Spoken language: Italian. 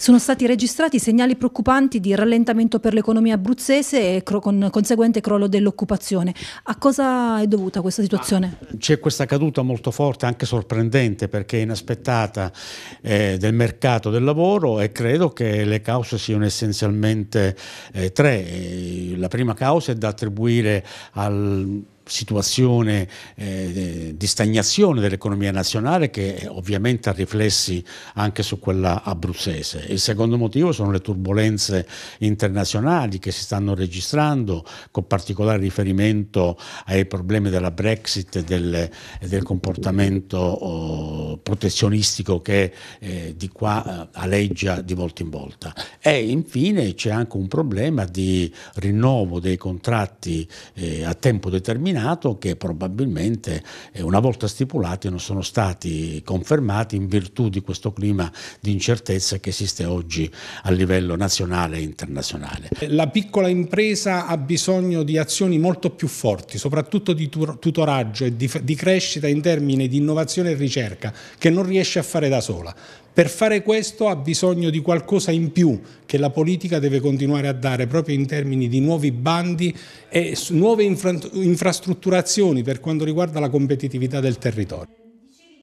Sono stati registrati segnali preoccupanti di rallentamento per l'economia abruzzese e con conseguente crollo dell'occupazione. A cosa è dovuta questa situazione? Ah, c'è questa caduta molto forte, anche sorprendente perché inaspettata eh, del mercato del lavoro e credo che le cause siano essenzialmente eh, tre. Eh, la prima causa è da attribuire al situazione eh, di stagnazione dell'economia nazionale che ovviamente ha riflessi anche su quella abruzzese. Il secondo motivo sono le turbulenze internazionali che si stanno registrando con particolare riferimento ai problemi della Brexit e del, del comportamento oh, protezionistico che eh, di qua eh, aleggia di volta in volta. E infine c'è anche un problema di rinnovo dei contratti eh, a tempo determinato che probabilmente eh, una volta stipulati non sono stati confermati in virtù di questo clima di incertezza che esiste oggi a livello nazionale e internazionale. La piccola impresa ha bisogno di azioni molto più forti, soprattutto di tutoraggio e di, di crescita in termini di innovazione e ricerca che non riesce a fare da sola. Per fare questo ha bisogno di qualcosa in più che la politica deve continuare a dare proprio in termini di nuovi bandi e nuove infra infrastrutturazioni per quanto riguarda la competitività del territorio.